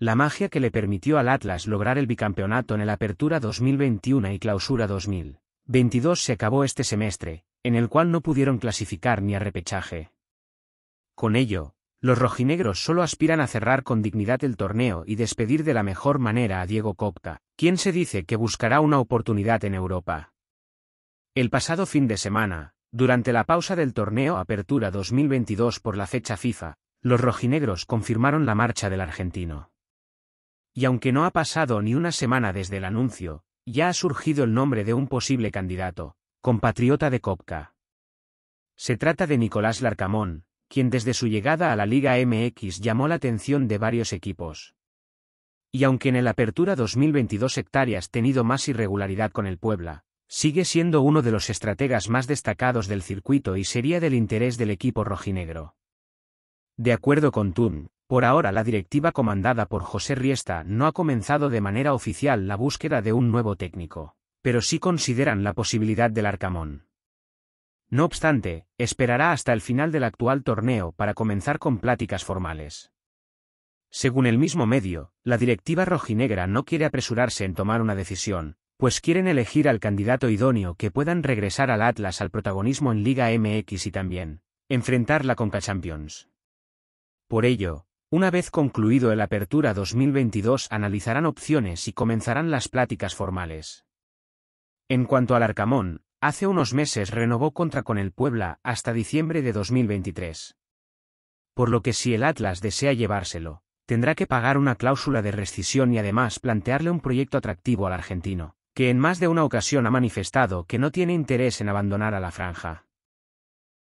la magia que le permitió al Atlas lograr el bicampeonato en el Apertura 2021 y Clausura 2022 se acabó este semestre, en el cual no pudieron clasificar ni a repechaje. Con ello, los rojinegros solo aspiran a cerrar con dignidad el torneo y despedir de la mejor manera a Diego Copta, quien se dice que buscará una oportunidad en Europa. El pasado fin de semana, durante la pausa del torneo Apertura 2022 por la fecha FIFA, los rojinegros confirmaron la marcha del argentino y aunque no ha pasado ni una semana desde el anuncio, ya ha surgido el nombre de un posible candidato, compatriota de Copca. Se trata de Nicolás Larcamón, quien desde su llegada a la Liga MX llamó la atención de varios equipos. Y aunque en el Apertura 2022 hectáreas tenido más irregularidad con el Puebla, sigue siendo uno de los estrategas más destacados del circuito y sería del interés del equipo rojinegro. De acuerdo con Tun, por ahora la directiva comandada por José Riesta no ha comenzado de manera oficial la búsqueda de un nuevo técnico, pero sí consideran la posibilidad del Arcamón. No obstante, esperará hasta el final del actual torneo para comenzar con pláticas formales. Según el mismo medio, la directiva rojinegra no quiere apresurarse en tomar una decisión, pues quieren elegir al candidato idóneo que puedan regresar al Atlas al protagonismo en Liga MX y también enfrentar la Conca Champions. Por ello, una vez concluido el Apertura 2022 analizarán opciones y comenzarán las pláticas formales. En cuanto al Arcamón, hace unos meses renovó contra con el Puebla hasta diciembre de 2023. Por lo que si el Atlas desea llevárselo, tendrá que pagar una cláusula de rescisión y además plantearle un proyecto atractivo al argentino, que en más de una ocasión ha manifestado que no tiene interés en abandonar a la franja.